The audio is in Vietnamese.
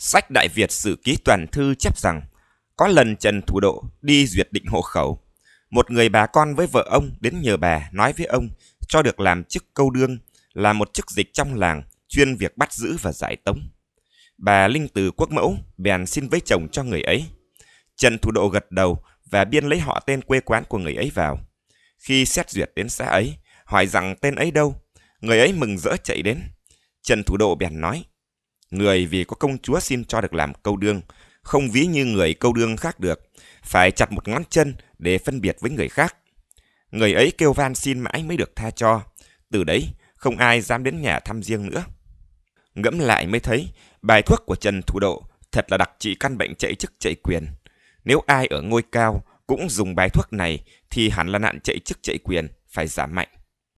Sách Đại Việt Sử Ký Toàn Thư chép rằng, có lần Trần Thủ Độ đi duyệt định hộ khẩu. Một người bà con với vợ ông đến nhờ bà nói với ông cho được làm chức câu đương, là một chức dịch trong làng, chuyên việc bắt giữ và giải tống. Bà Linh Từ Quốc Mẫu bèn xin với chồng cho người ấy. Trần Thủ Độ gật đầu và biên lấy họ tên quê quán của người ấy vào. Khi xét duyệt đến xã ấy, hỏi rằng tên ấy đâu, người ấy mừng rỡ chạy đến. Trần Thủ Độ bèn nói, Người vì có công chúa xin cho được làm câu đương, không ví như người câu đương khác được, phải chặt một ngón chân để phân biệt với người khác. Người ấy kêu van xin mãi mới được tha cho, từ đấy không ai dám đến nhà thăm riêng nữa. Ngẫm lại mới thấy, bài thuốc của Trần Thủ Độ thật là đặc trị căn bệnh chạy chức chạy quyền. Nếu ai ở ngôi cao cũng dùng bài thuốc này thì hẳn là nạn chạy chức chạy quyền phải giảm mạnh.